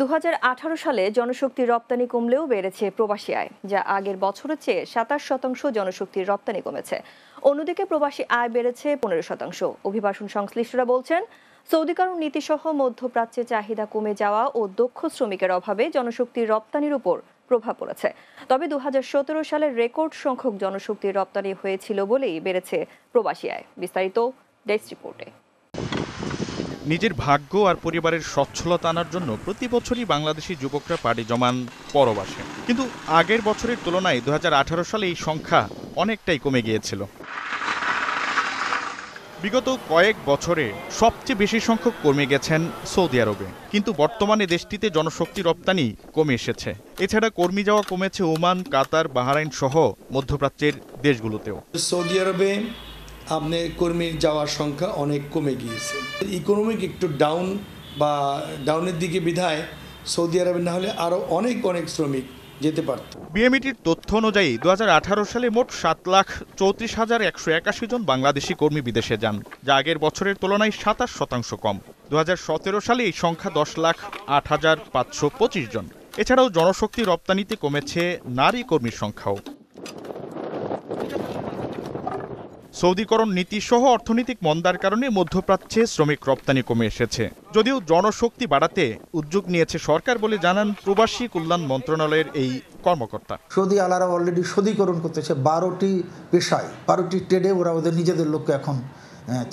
দু সালে জনশক্তি রপ্তানি কমলেও বেড়েছে প্রবাসী আয় যা আগের বছরের চেয়ে সাতাশ শতাংশ জনশক্তির রপ্তানি কমেছে অন্যদিকে প্রবাসী আয় বেড়েছে পনেরো শতাংশ অভিবাসন সংশ্লিষ্টরা বলছেন সৌদিকারণ নীতিসহ মধ্যপ্রাচ্যে চাহিদা কমে যাওয়া ও দক্ষ শ্রমিকের অভাবে জনশক্তির রপ্তানির উপর প্রভাব পড়েছে তবে দু সালের রেকর্ড সংখ্যক জনশক্তির রপ্তানি হয়েছিল বলেই বেড়েছে প্রবাসী আয় বিস্তারিত ডেস্ক রিপোর্টে নিজের ভাগ্য আর পরিবারের সচ্ছলতা আনার জন্য প্রতি বছরই বাংলাদেশি যুবকরা পাড়ি জমান পরবাসে কিন্তু আগের বছরের তুলনায় দু সালে এই সংখ্যা অনেকটাই কমে গিয়েছিল বিগত কয়েক বছরে সবচেয়ে বেশি সংখ্যক কমে গেছেন সৌদি আরবে কিন্তু বর্তমানে দেশটিতে জনশক্তি রপ্তানি কমে এসেছে এছাড়া কর্মী যাওয়া কমেছে ওমান কাতার বাহারাইন সহ মধ্যপ্রাচ্যের দেশগুলোতেও সৌদি আরবে আপনি কর্মীর যাওয়ার সংখ্যা অনেক কমে গিয়েছে ইকোনমিক একটু ডাউন বা ডাউনের দিকে বিধায় সৌদি আরবে না হলে আরও অনেক অনেক শ্রমিক যেতে পারত বিএমইটির তথ্য অনুযায়ী দু সালে মোট সাত লাখ চৌত্রিশ হাজার একশো একাশি জন বাংলাদেশি কর্মী বিদেশে যান যা আগের বছরের তুলনায় সাতাশ শতাংশ কম দু সালে এই সংখ্যা দশ লাখ আট হাজার পাঁচশো পঁচিশ জন এছাড়াও জনশক্তি রপ্তানিতে কমেছে নারী কর্মীর সংখ্যাও সৌদিকরণ নীতি সহ অর্থনৈতিক মন্দার কারণে মধ্যপ্রাচ্যে শ্রমিক রপ্তানি কমে এসেছে যদিও জনশক্তি বাড়াতে উদ্যোগ নিয়েছে সরকার বলে জানান প্রবাসী কল্যাণ মন্ত্রণালয়ের এই কর্মকর্তা সৌদি আলারা অলরেডি সৌদিকরণ করতেছে বারোটি পেশায় বারোটি ট্রেডে ওরা ওদের নিজেদের লোককে এখন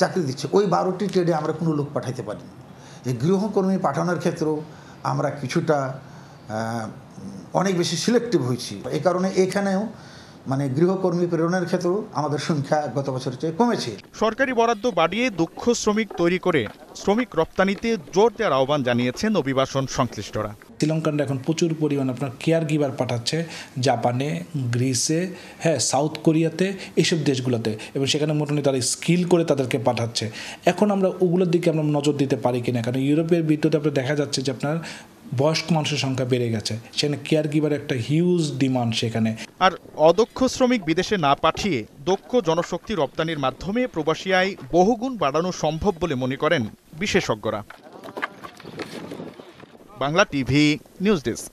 চাকরি দিচ্ছে ওই বারোটি ট্রেডে আমরা কোনো লোক পাঠাইতে পারি এই গৃহকর্মী পাঠানোর ক্ষেত্রেও আমরা কিছুটা অনেক বেশি সিলেক্টিভ হয়েছি এ কারণে এখানেও মানে গৃহকর্মী প্রেরণের ক্ষেত্রেও আমাদের সংখ্যা গত বছরের চেয়ে কমেছে সরকারি বরাদ্দ বাড়িয়ে দক্ষ শ্রমিক তৈরি করে শ্রমিক রপ্তানিতে জোর দেওয়ার আহ্বান জানিয়েছেন অভিবাসন সংশ্লিষ্টরা শ্রীলঙ্কানরা এখন প্রচুর পরিমাণ আপনার কেয়ার গিভার পাঠাচ্ছে জাপানে গ্রিসে হ্যাঁ সাউথ কোরিয়াতে এসব দেশগুলোতে এবং সেখানে মোটামুটি তারা স্কিল করে তাদেরকে পাঠাচ্ছে এখন আমরা ওগুলোর দিকে আমরা নজর দিতে পারি কিনা কারণ ইউরোপের বিদ্যুতে আপনার দেখা যাচ্ছে যে আপনার বয়স্ক মানুষের সংখ্যা বেড়ে গেছে সেখানে কেয়ার গিভার একটা হিউজ ডিমান্ড সেখানে আর অদক্ষ শ্রমিক বিদেশে না পাঠিয়ে দক্ষ জনশক্তি রপ্তানির মাধ্যমে প্রবাসী আয় বহুগুণ বাড়ানো সম্ভব বলে মনে করেন বিশেষজ্ঞরা বাংলা টিভি নিউজ ডেস্ক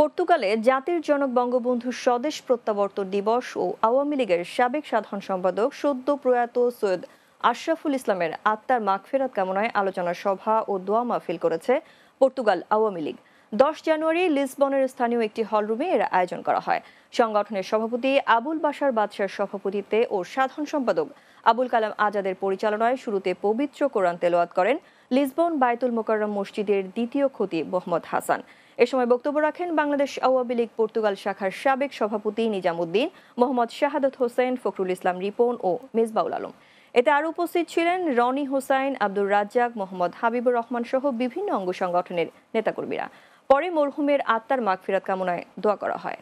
পর্তুগালে জাতির জনক বঙ্গবন্ধু স্বদেশ প্রত্যাবর্তন দিবস ও আওয়ামী লীগের সাবেক সাধারণ সম্পাদক সদ্য প্রয়াত সৈয়দ আশরাফুল ইসলামের আত্মার মাগফেরাত কামনায় আলোচনা সভা ও দোয়া মাহফিল করেছে পর্তুগাল আওয়ামী লীগ দশ জানুয়ারি লিসবনের স্থানীয় একটি হলরুমে এর আয়োজন করা হয় সংগঠনের সভাপতি আবুল বাসার বাদশার সভাপতিত্বে ও সাধারণ সম্পাদক আবুল কালাম আজাদের পরিচালনায় শুরুতে পবিত্র কোরআন তেলোয়াত করেন লিসবন বায়তুল মোকাররম মসজিদের দ্বিতীয় খতি মোহাম্মদ হাসান এ সময় বক্তব্য রাখেন বাংলাদেশ আওয়ামী লীগ পর্তুগাল শাখার সাবেক সভাপতি নিজামুদ্দিন মোহাম্মদ শাহাদত হোসেন ফখরুল ইসলাম রিপন ও মেজবাউল আলম এতে আরও উপস্থিত ছিলেন রনি হোসাইন আব্দুর রাজ্জাক মোহাম্মদ হাবিবুর রহমান সহ বিভিন্ন অঙ্গ সংগঠনের নেতাকর্মীরা পরে মরহুমের আত্মার মাগফিরাত কামনায় দোয়া করা হয়